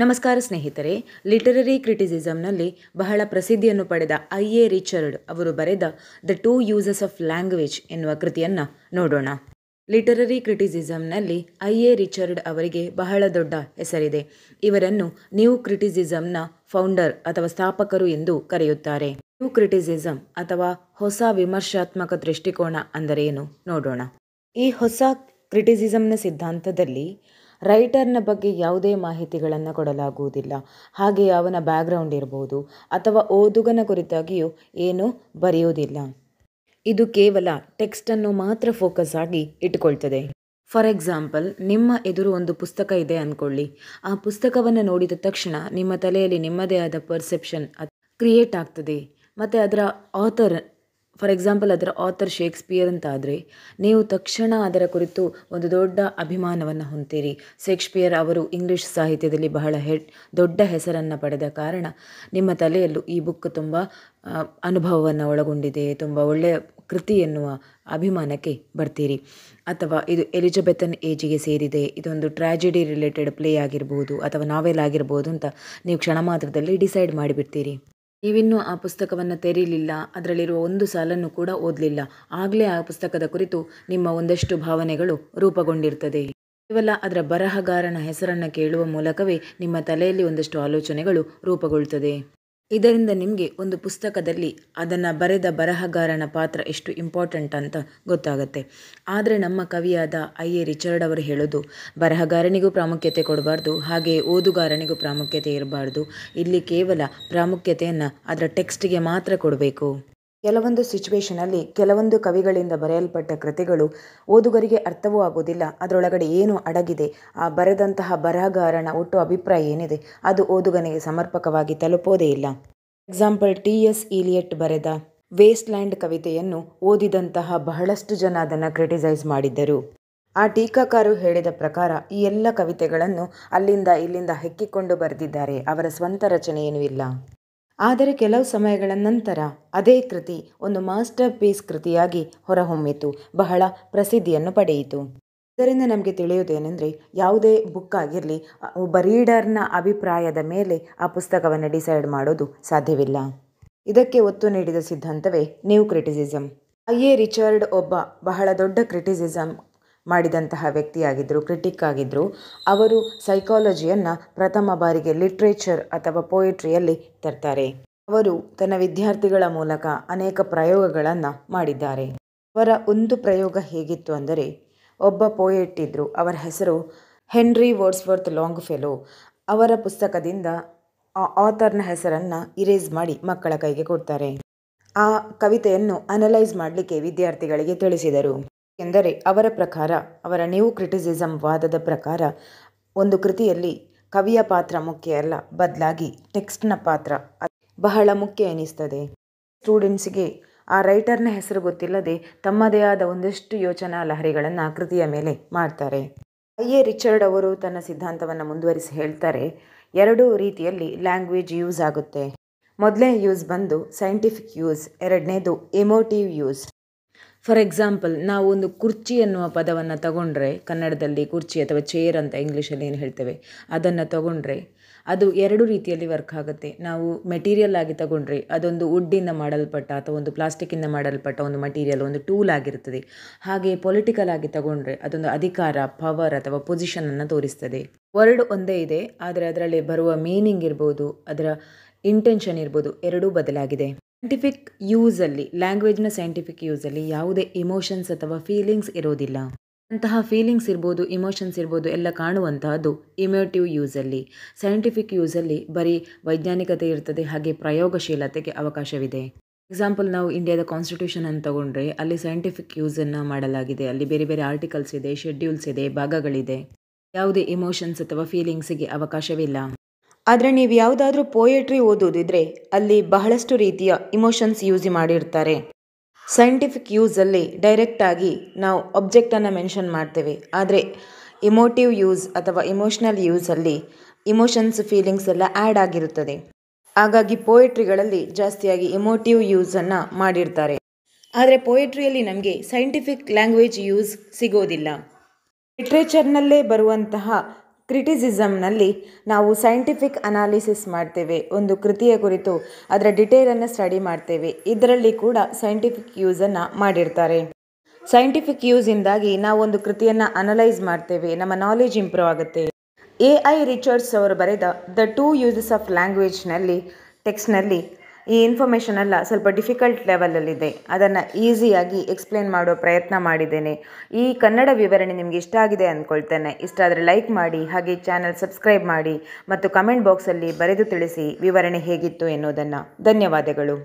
ನಮಸ್ಕಾರ ಸ್ನೇಹಿತರೆ ಲಿಟರರಿ ಕ್ರಿಟಿಸಿಸಮ್ನಲ್ಲಿ ಬಹಳ ಪ್ರಸಿದ್ಧಿಯನ್ನು ಪಡೆದ ಐ ಎ ರಿಚರ್ಡ್ ಅವರು ಬರೆದ the two uses of language ಎನ್ನುವ ಕೃತಿಯನ್ನು ನೋಡೋಣ ಲಿಟರರಿ ಕ್ರಿಟಿಸಿಸಮ್ನಲ್ಲಿ ಐ ಎ ರಿಚರ್ಡ್ ಅವರಿಗೆ ಬಹಳ ದೊಡ್ಡ ಹೆಸರಿದೆ ಇವರನ್ನು ನ್ಯೂ ಕ್ರಿಟಿಸಿಸಮ್ನ ಫೌಂಡರ್ ಅಥವಾ ಸ್ಥಾಪಕರು ಎಂದು ಕರೆಯುತ್ತಾರೆ ನ್ಯೂ ಕ್ರಿಟಿಸಿಸಮ್ ಅಥವಾ ಹೊಸ ವಿಮರ್ಶಾತ್ಮಕ ದೃಷ್ಟಿಕೋನ ಅಂದರೇನು ನೋಡೋಣ ಈ ಹೊಸ ಕ್ರಿಟಿಸಿಸಮ್ನ ಸಿದ್ಧಾಂತದಲ್ಲಿ ರೈಟರ್ನ ಬಗ್ಗೆ ಯಾವುದೇ ಮಾಹಿತಿಗಳನ್ನು ಕೊಡಲಾಗುವುದಿಲ್ಲ ಹಾಗೆ ಅವನ ಬ್ಯಾಕ್ಗ್ರೌಂಡ್ ಇರಬಹುದು ಅಥವಾ ಓದುಗನ ಕುರಿತಾಗಿಯೂ ಏನೂ ಬರೆಯುವುದಿಲ್ಲ ಇದು ಕೇವಲ ಟೆಕ್ಸ್ಟನ್ನು ಮಾತ್ರ ಫೋಕಸ್ ಆಗಿ ಇಟ್ಟುಕೊಳ್ತದೆ ಫಾರ್ ಎಕ್ಸಾಂಪಲ್ ನಿಮ್ಮ ಎದುರು ಒಂದು ಪುಸ್ತಕ ಇದೆ ಅಂದ್ಕೊಳ್ಳಿ ಆ ಪುಸ್ತಕವನ್ನು ನೋಡಿದ ತಕ್ಷಣ ನಿಮ್ಮ ತಲೆಯಲ್ಲಿ ನಿಮ್ಮದೇ ಆದ ಪರ್ಸೆಪ್ಷನ್ ಕ್ರಿಯೇಟ್ ಆಗ್ತದೆ ಮತ್ತು ಅದರ ಆಥರ್ ಫಾರ್ ಎಕ್ಸಾಂಪಲ್ ಅದರ ಆಥರ್ ಶೇಕ್ಸ್ಪಿಯರ್ ಅಂತ ಆದರೆ ನೀವು ತಕ್ಷಣ ಅದರ ಕುರಿತು ಒಂದು ದೊಡ್ಡ ಅಭಿಮಾನವನ್ನು ಹೊಂತೀರಿ ಶೇಕ್ಸ್ಪಿಯರ್ ಅವರು ಇಂಗ್ಲೀಷ್ ಸಾಹಿತ್ಯದಲ್ಲಿ ಬಹಳ ಹೆಡ್ ದೊಡ್ಡ ಹೆಸರನ್ನು ಪಡೆದ ಕಾರಣ ನಿಮ್ಮ ತಲೆಯಲ್ಲೂ ಈ ಬುಕ್ ತುಂಬ ಅನುಭವವನ್ನು ಒಳಗೊಂಡಿದೆ ತುಂಬ ಒಳ್ಳೆಯ ಕೃತಿ ಎನ್ನುವ ಅಭಿಮಾನಕ್ಕೆ ಬರ್ತೀರಿ ಅಥವಾ ಇದು ಎಲಿಜಬೆಥನ್ ಏಜಿಗೆ ಸೇರಿದೆ ಇದೊಂದು ಟ್ರಾಜಿಡಿ ರಿಲೇಟೆಡ್ ಪ್ಲೇ ಆಗಿರ್ಬೋದು ಅಥವಾ ನಾವೆಲ್ ಆಗಿರ್ಬೋದು ಅಂತ ನೀವು ಕ್ಷಣ ಮಾತ್ರದಲ್ಲಿ ಡಿಸೈಡ್ ಮಾಡಿಬಿಡ್ತೀರಿ ನೀವಿನ್ನೂ ಆ ಪುಸ್ತಕವನ್ನು ತೆರೀಲಿಲ್ಲ ಅದರಲ್ಲಿರುವ ಒಂದು ಸಾಲನ್ನು ಕೂಡ ಓದಲಿಲ್ಲ ಆಗಲೇ ಆ ಪುಸ್ತಕದ ಕುರಿತು ನಿಮ್ಮ ಒಂದಷ್ಟು ಭಾವನೆಗಳು ರೂಪುಗೊಂಡಿರ್ತದೆ ಕೇವಲ ಅದರ ಬರಹಗಾರನ ಹೆಸರನ್ನು ಕೇಳುವ ಮೂಲಕವೇ ನಿಮ್ಮ ತಲೆಯಲ್ಲಿ ಒಂದಷ್ಟು ಆಲೋಚನೆಗಳು ರೂಪುಗೊಳ್ಳುತ್ತದೆ ಇದರಿಂದ ನಿಮಗೆ ಒಂದು ಪುಸ್ತಕದಲ್ಲಿ ಅದನ್ನು ಬರೆದ ಬರಹಗಾರನ ಪಾತ್ರ ಎಷ್ಟು ಇಂಪಾರ್ಟೆಂಟ್ ಅಂತ ಗೊತ್ತಾಗುತ್ತೆ ಆದರೆ ನಮ್ಮ ಕವಿಯಾದ ಐ ಎ ರಿಚರ್ಡ್ ಅವರು ಹೇಳೋದು ಬರಹಗಾರನಿಗೂ ಪ್ರಾಮುಖ್ಯತೆ ಕೊಡಬಾರ್ದು ಹಾಗೆ ಓದುಗಾರನಿಗೂ ಪ್ರಾಮುಖ್ಯತೆ ಇರಬಾರ್ದು ಇಲ್ಲಿ ಕೇವಲ ಪ್ರಾಮುಖ್ಯತೆಯನ್ನು ಅದರ ಟೆಕ್ಸ್ಟ್ಗೆ ಮಾತ್ರ ಕೊಡಬೇಕು ಕೆಲವೊಂದು ಸಿಚುವೇಶನಲ್ಲಿ ಕೆಲವೊಂದು ಕವಿಗಳಿಂದ ಬರೆಯಲ್ಪಟ್ಟ ಕೃತಿಗಳು ಓದುಗರಿಗೆ ಅರ್ಥವೂ ಆಗುವುದಿಲ್ಲ ಅದರೊಳಗಡೆ ಏನು ಅಡಗಿದೆ ಆ ಬರೆದಂತಹ ಬರಹಗಾರನ ಒಟ್ಟು ಅಭಿಪ್ರಾಯ ಏನಿದೆ ಅದು ಓದುಗನಿಗೆ ಸಮರ್ಪಕವಾಗಿ ತಲುಪೋದೇ ಇಲ್ಲ ಎಕ್ಸಾಂಪಲ್ ಟಿ ಎಸ್ ಇಲಿಯಟ್ ಬರೆದ ವೇಸ್ಟ್ಲ್ಯಾಂಡ್ ಕವಿತೆಯನ್ನು ಓದಿದಂತಹ ಬಹಳಷ್ಟು ಜನ ಅದನ್ನು ಕ್ರಿಟಿಸೈಸ್ ಮಾಡಿದ್ದರು ಆ ಟೀಕಾಕಾರು ಹೇಳಿದ ಪ್ರಕಾರ ಈ ಎಲ್ಲ ಕವಿತೆಗಳನ್ನು ಅಲ್ಲಿಂದ ಇಲ್ಲಿಂದ ಹೆಕ್ಕಿಕೊಂಡು ಬರೆದಿದ್ದಾರೆ ಅವರ ಸ್ವಂತ ರಚನೆ ಏನೂ ಇಲ್ಲ ಆದರೆ ಕೆಲವು ಸಮಯಗಳ ನಂತರ ಅದೇ ಕೃತಿ ಒಂದು ಮಾಸ್ಟರ್ ಪೀಸ್ ಕೃತಿಯಾಗಿ ಹೊರಹೊಮ್ಮಿತು ಬಹಳ ಪ್ರಸಿದ್ಧಿಯನ್ನು ಪಡೆಯಿತು ಇದರಿಂದ ನಮಗೆ ತಿಳಿಯುವುದೇನೆಂದರೆ ಯಾವುದೇ ಬುಕ್ ಆಗಿರಲಿ ಒಬ್ಬ ರೀಡರ್ನ ಅಭಿಪ್ರಾಯದ ಮೇಲೆ ಆ ಪುಸ್ತಕವನ್ನು ಡಿಸೈಡ್ ಮಾಡೋದು ಸಾಧ್ಯವಿಲ್ಲ ಇದಕ್ಕೆ ಒತ್ತು ನೀಡಿದ ಸಿದ್ಧಾಂತವೇ new criticism I A Richard ಒಬ್ಬ ಬಹಳ ದೊಡ್ಡ ಕ್ರಿಟಿಸಿಸಮ್ ಮಾಡಿದಂತಹ ವ್ಯಕ್ತಿಯಾಗಿದ್ದರು ಕ್ರಿಟಿಕ್ ಆಗಿದ್ದರು ಅವರು ಸೈಕಾಲಜಿಯನ್ನು ಪ್ರಥಮ ಬಾರಿಗೆ ಲಿಟ್ರೇಚರ್ ಅಥವಾ ಪೋಯೆಟ್ರಿಯಲ್ಲಿ ತರ್ತಾರೆ ಅವರು ತನ್ನ ವಿದ್ಯಾರ್ಥಿಗಳ ಮೂಲಕ ಅನೇಕ ಪ್ರಯೋಗಗಳನ್ನು ಮಾಡಿದ್ದಾರೆ ಅವರ ಒಂದು ಪ್ರಯೋಗ ಹೇಗಿತ್ತು ಅಂದರೆ ಒಬ್ಬ ಪೋಯೆಟ್ ಇದ್ದರು ಅವರ ಹೆಸರು ಹೆನ್ರಿ ವರ್ಡ್ಸ್ವರ್ತ್ ಲಾಂಗ್ ಫೆಲೋ ಅವರ ಪುಸ್ತಕದಿಂದ ಆ ಆಥರ್ನ ಹೆಸರನ್ನು ಇರೇಸ್ ಮಾಡಿ ಮಕ್ಕಳ ಕೈಗೆ ಕೊಡ್ತಾರೆ ಆ ಕವಿತೆಯನ್ನು ಅನಲೈಸ್ ಮಾಡಲಿಕ್ಕೆ ವಿದ್ಯಾರ್ಥಿಗಳಿಗೆ ತಿಳಿಸಿದರು ಏಕೆಂದರೆ ಅವರ ಪ್ರಕಾರ ಅವರ ನ್ಯೂ ಕ್ರಿಟಿಸಿಸಮ್ ವಾದದ ಪ್ರಕಾರ ಒಂದು ಕೃತಿಯಲ್ಲಿ ಕವಿಯ ಪಾತ್ರ ಮುಖ್ಯ ಅಲ್ಲ ಬದಲಾಗಿ ಟೆಕ್ಸ್ಟ್ನ ಪಾತ್ರ ಬಹಳ ಮುಖ್ಯ ಎನಿಸ್ತದೆ ಸ್ಟೂಡೆಂಟ್ಸ್ಗೆ ಆ ರೈಟರ್ನ ಹೆಸರು ಗೊತ್ತಿಲ್ಲದೆ ತಮ್ಮದೇ ಆದ ಒಂದಷ್ಟು ಯೋಚನಾ ಲಹರಿಗಳನ್ನು ಕೃತಿಯ ಮೇಲೆ ಮಾಡ್ತಾರೆ ಐ ಎ ರಿಚರ್ಡ್ ಅವರು ತನ್ನ ಸಿದ್ಧಾಂತವನ್ನು ಮುಂದುವರಿಸಿ ಹೇಳ್ತಾರೆ ಎರಡೂ ರೀತಿಯಲ್ಲಿ ಲ್ಯಾಂಗ್ವೇಜ್ ಯೂಸ್ ಆಗುತ್ತೆ ಮೊದಲನೇ ಯೂಸ್ ಬಂದು ಸೈಂಟಿಫಿಕ್ ಯೂಸ್ ಎರಡನೇದು ಎಮೋಟಿವ್ ಯೂಸ್ ಫಾರ್ ಎಕ್ಸಾಂಪಲ್ ನಾವು ಒಂದು ಕುರ್ಚಿ ಎನ್ನುವ ಪದವನ್ನು ತಗೊಂಡ್ರೆ ಕನ್ನಡದಲ್ಲಿ ಕುರ್ಚಿ ಅಥವಾ ಚೇರ್ ಅಂತ ಇಂಗ್ಲೀಷಲ್ಲಿ ಏನು ಹೇಳ್ತೇವೆ ಅದನ್ನು ತಗೊಂಡ್ರೆ ಅದು ಎರಡು ರೀತಿಯಲ್ಲಿ ವರ್ಕ್ ಆಗುತ್ತೆ ನಾವು ಮೆಟೀರಿಯಲ್ ಆಗಿ ತಗೊಂಡ್ರೆ ಅದೊಂದು ವುಡ್ಡಿಂದ ಮಾಡಲ್ಪಟ್ಟ ಅಥವಾ ಒಂದು ಪ್ಲಾಸ್ಟಿಕ್ಕಿಂದ ಮಾಡಲ್ಪಟ್ಟ ಒಂದು ಮಟೀರಿಯಲ್ ಒಂದು ಟೂಲ್ ಆಗಿರ್ತದೆ ಹಾಗೆ ಪೊಲಿಟಿಕಲ್ ಆಗಿ ತಗೊಂಡ್ರೆ ಅದೊಂದು ಅಧಿಕಾರ ಪವರ್ ಅಥವಾ ಪೊಸಿಷನನ್ನು ತೋರಿಸ್ತದೆ ವರ್ಡ್ ಒಂದೇ ಇದೆ ಆದರೆ ಅದರಲ್ಲಿ ಬರುವ ಮೀನಿಂಗ್ ಇರ್ಬೋದು ಅದರ ಇಂಟೆನ್ಷನ್ ಇರ್ಬೋದು ಎರಡೂ ಬದಲಾಗಿದೆ ಸೈಂಟಿಫಿಕ್ ಯೂಸಲ್ಲಿ ಲ್ಯಾಂಗ್ವೇಜ್ನ ಸೈಂಟಿಫಿಕ್ ಯೂಸಲ್ಲಿ ಯಾವುದೇ ಇಮೋಷನ್ಸ್ ಅಥವಾ ಫೀಲಿಂಗ್ಸ್ ಇರೋದಿಲ್ಲ ಅಂತಹ ಫೀಲಿಂಗ್ಸ್ ಇರ್ಬೋದು ಇಮೋಷನ್ಸ್ ಇರ್ಬೋದು ಎಲ್ಲ ಕಾಣುವಂತಹದ್ದು ಇಮೋಟಿವ್ ಯೂಸಲ್ಲಿ ಸೈಂಟಿಫಿಕ್ ಯೂಸಲ್ಲಿ ಬರೀ ವೈಜ್ಞಾನಿಕತೆ ಇರ್ತದೆ ಹಾಗೆ ಪ್ರಯೋಗಶೀಲತೆಗೆ ಅವಕಾಶವಿದೆ ಎಕ್ಸಾಂಪಲ್ ನಾವು ಇಂಡಿಯಾದ ಕಾನ್ಸ್ಟಿಟ್ಯೂಷನ್ ಅನ್ನು ತಗೊಂಡ್ರೆ ಅಲ್ಲಿ ಸೈಂಟಿಫಿಕ್ ಯೂಸನ್ನು ಮಾಡಲಾಗಿದೆ ಅಲ್ಲಿ ಬೇರೆ ಬೇರೆ ಆರ್ಟಿಕಲ್ಸ್ ಇದೆ ಶೆಡ್ಯೂಲ್ಸ್ ಇದೆ ಭಾಗಗಳಿದೆ ಯಾವುದೇ ಇಮೋಷನ್ಸ್ ಅಥವಾ ಫೀಲಿಂಗ್ಸಿಗೆ ಅವಕಾಶವಿಲ್ಲ ಆದರೆ ನೀವು ಯಾವುದಾದ್ರೂ ಪೋಯೆಟ್ರಿ ಓದೋದಿದ್ರೆ ಅಲ್ಲಿ ಬಹಳಷ್ಟು ರೀತಿಯ ಇಮೋಷನ್ಸ್ ಯೂಸ್ ಮಾಡಿರ್ತಾರೆ ಸೈಂಟಿಫಿಕ್ ಯೂಸಲ್ಲಿ ಡೈರೆಕ್ಟಾಗಿ ನಾವು ಅಬ್ಜೆಕ್ಟನ್ನು ಮೆನ್ಷನ್ ಮಾಡ್ತೇವೆ ಆದರೆ ಇಮೋಟಿವ್ ಯೂಸ್ ಅಥವಾ ಇಮೋಷ್ನಲ್ ಯೂಸಲ್ಲಿ ಇಮೋಷನ್ಸ್ ಫೀಲಿಂಗ್ಸ್ ಎಲ್ಲ ಆ್ಯಡ್ ಆಗಿರುತ್ತದೆ ಹಾಗಾಗಿ ಪೋಯೆಟ್ರಿಗಳಲ್ಲಿ ಜಾಸ್ತಿಯಾಗಿ ಇಮೋಟಿವ್ ಯೂಸನ್ನು ಮಾಡಿರ್ತಾರೆ ಆದರೆ ಪೋಯೆಟ್ರಿಯಲ್ಲಿ ನಮಗೆ ಸೈಂಟಿಫಿಕ್ ಲ್ಯಾಂಗ್ವೇಜ್ ಯೂಸ್ ಸಿಗೋದಿಲ್ಲ ಲಿಟ್ರೇಚರ್ನಲ್ಲೇ ಬರುವಂತಹ ಕ್ರಿಟಿಸಿಸಮ್ನಲ್ಲಿ ನಾವು ಸೈಂಟಿಫಿಕ್ ಅನಾಲಿಸಿಸ್ ಮಾಡ್ತೇವೆ ಒಂದು ಕೃತಿಯ ಕುರಿತು ಅದರ ಡಿಟೇಲನ್ನು ಸ್ಟಡಿ ಮಾಡ್ತೇವೆ ಇದರಲ್ಲಿ ಕೂಡ ಸೈಂಟಿಫಿಕ್ ಯೂಸನ್ನು ಮಾಡಿರ್ತಾರೆ ಸೈಂಟಿಫಿಕ್ ಯೂಸಿಂದಾಗಿ ನಾವು ಒಂದು ಕೃತಿಯನ್ನು ಅನಲೈಸ್ ಮಾಡ್ತೇವೆ ನಮ್ಮ ನಾಲೆಜ್ ಇಂಪ್ರೂವ್ ಆಗುತ್ತೆ ಎ ಐ ರಿಚರ್ಡ್ಸ್ ಅವರು ಬರೆದ ದ ಟೂ ಯೂಸಸ್ ಆಫ್ ಲ್ಯಾಂಗ್ವೇಜ್ನಲ್ಲಿ ಟೆಕ್ಸ್ಟ್ನಲ್ಲಿ ಈ ಇನ್ಫಾರ್ಮೇಷನ್ ಎಲ್ಲ ಸ್ವಲ್ಪ ಡಿಫಿಕಲ್ಟ್ ಲೆವೆಲಲ್ಲಿದೆ ಅದನ್ನು ಈಸಿಯಾಗಿ ಎಕ್ಸ್ಪ್ಲೇನ್ ಮಾಡೋ ಪ್ರಯತ್ನ ಮಾಡಿದ್ದೇನೆ ಈ ಕನ್ನಡ ವಿವರಣೆ ನಿಮಗೆ ಇಷ್ಟ ಆಗಿದೆ ಅಂದ್ಕೊಳ್ತೇನೆ ಇಷ್ಟ ಆದರೆ ಲೈಕ್ ಮಾಡಿ ಹಾಗೆ ಚಾನಲ್ ಸಬ್ಸ್ಕ್ರೈಬ್ ಮಾಡಿ ಮತ್ತು ಕಮೆಂಟ್ ಬಾಕ್ಸಲ್ಲಿ ಬರೆದು ತಿಳಿಸಿ ವಿವರಣೆ ಹೇಗಿತ್ತು ಎನ್ನುವುದನ್ನು ಧನ್ಯವಾದಗಳು